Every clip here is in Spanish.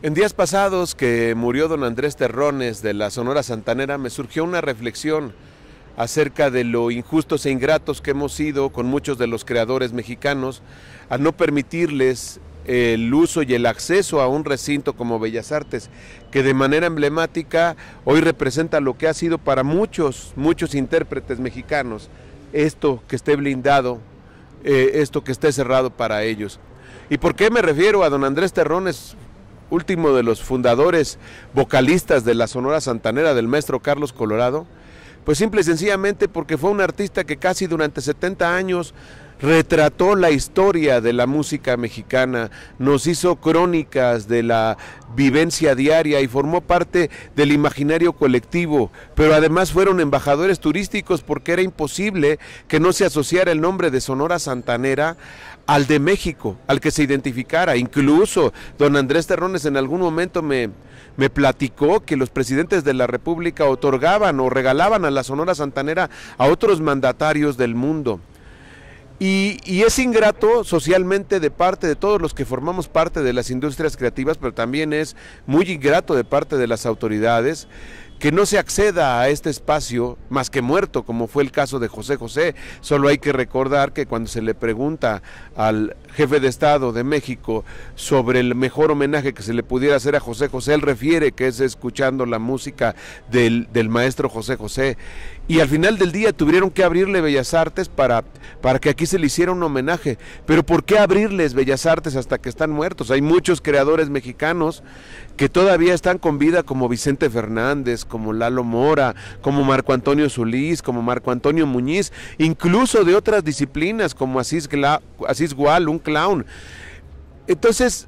En días pasados que murió don Andrés Terrones de la Sonora Santanera, me surgió una reflexión acerca de lo injustos e ingratos que hemos sido con muchos de los creadores mexicanos a no permitirles el uso y el acceso a un recinto como Bellas Artes, que de manera emblemática hoy representa lo que ha sido para muchos, muchos intérpretes mexicanos, esto que esté blindado, eh, esto que esté cerrado para ellos. ¿Y por qué me refiero a don Andrés Terrones? último de los fundadores vocalistas de la Sonora Santanera, del maestro Carlos Colorado? Pues simple y sencillamente porque fue un artista que casi durante 70 años retrató la historia de la música mexicana, nos hizo crónicas de la vivencia diaria y formó parte del imaginario colectivo, pero además fueron embajadores turísticos porque era imposible que no se asociara el nombre de Sonora Santanera al de México, al que se identificara. Incluso don Andrés Terrones en algún momento me, platicó que los presidentes de la República otorgaban o regalaban a la Sonora Santanera a otros mandatarios del mundo. Y, es ingrato socialmente de parte de todos los que formamos parte de las industrias creativas, pero también es muy ingrato de parte de las autoridades que no se acceda a este espacio más que muerto, como fue el caso de José José. Solo hay que recordar que cuando se le pregunta al jefe de Estado de México sobre el mejor homenaje que se le pudiera hacer a José José. Él refiere que es escuchando la música del, maestro José José. Y al final del día tuvieron que abrirle Bellas Artes para, para que aquí se le hiciera un homenaje. Pero ¿por qué abrirles Bellas Artes hasta que están muertos? Hay muchos creadores mexicanos que todavía están con vida, como Vicente Fernández, como Lalo Mora, como Marco Antonio Zulís, como Marco Antonio Muñiz, incluso de otras disciplinas, como Asís, Gla, Asís Gual, clown. Entonces,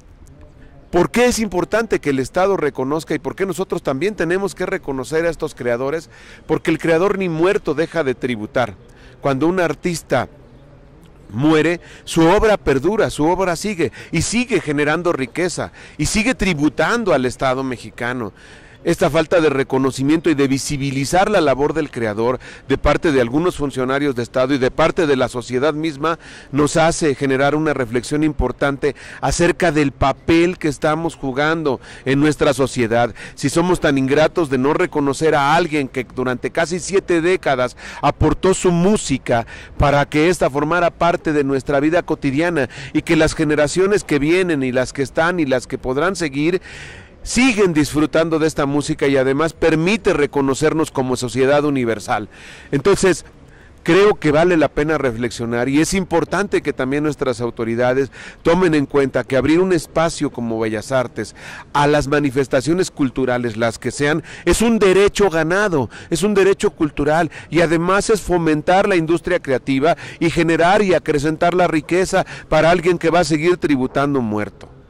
¿Por qué es importante que el Estado reconozca y por qué nosotros también tenemos que reconocer a estos creadores? Porque el creador ni muerto deja de tributar. Cuando un artista muere, su obra perdura, su obra sigue y sigue generando riqueza y sigue tributando al Estado mexicano esta falta de reconocimiento y de visibilizar la labor del creador de parte de algunos funcionarios de Estado y de parte de la sociedad misma nos hace generar una reflexión importante acerca del papel que estamos jugando en nuestra sociedad. Si somos tan ingratos de no reconocer a alguien que durante casi siete décadas aportó su música para que ésta formara parte de nuestra vida cotidiana y que las generaciones que vienen y las que están y las que podrán seguir siguen disfrutando de esta música y además permite reconocernos como sociedad universal. Entonces, creo que vale la pena reflexionar y es importante que también nuestras autoridades tomen en cuenta que abrir un espacio como Bellas Artes a las manifestaciones culturales, las que sean, es un derecho ganado, es un derecho cultural y además es fomentar la industria creativa y generar y acrecentar la riqueza para alguien que va a seguir tributando muerto.